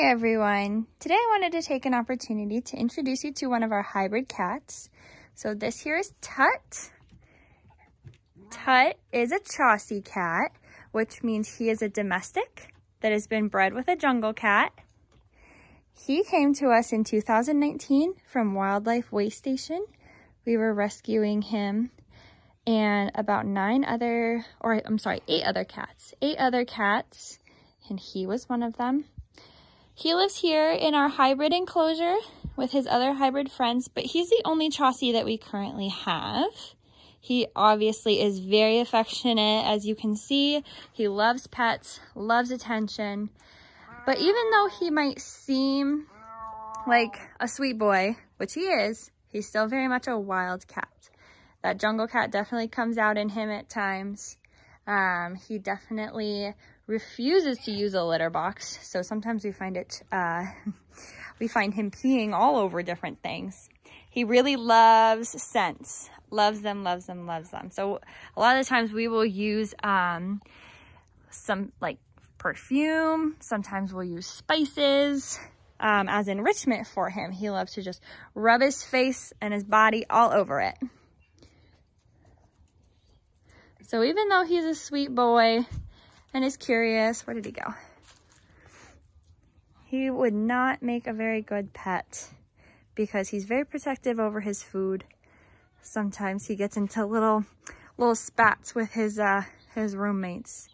Hi everyone! Today I wanted to take an opportunity to introduce you to one of our hybrid cats. So this here is Tut. Tut is a Chaucy cat, which means he is a domestic that has been bred with a jungle cat. He came to us in 2019 from Wildlife Way Station. We were rescuing him and about nine other, or I'm sorry, eight other cats. Eight other cats, and he was one of them. He lives here in our hybrid enclosure with his other hybrid friends, but he's the only Chaucy that we currently have. He obviously is very affectionate, as you can see. He loves pets, loves attention. But even though he might seem like a sweet boy, which he is, he's still very much a wild cat. That jungle cat definitely comes out in him at times. Um, he definitely refuses to use a litter box. So sometimes we find it, uh, we find him peeing all over different things. He really loves scents, loves them, loves them, loves them. So a lot of the times we will use, um, some like perfume. Sometimes we'll use spices, um, as enrichment for him. He loves to just rub his face and his body all over it. So even though he's a sweet boy and is curious, where did he go? He would not make a very good pet because he's very protective over his food. Sometimes he gets into little little spats with his uh, his roommates.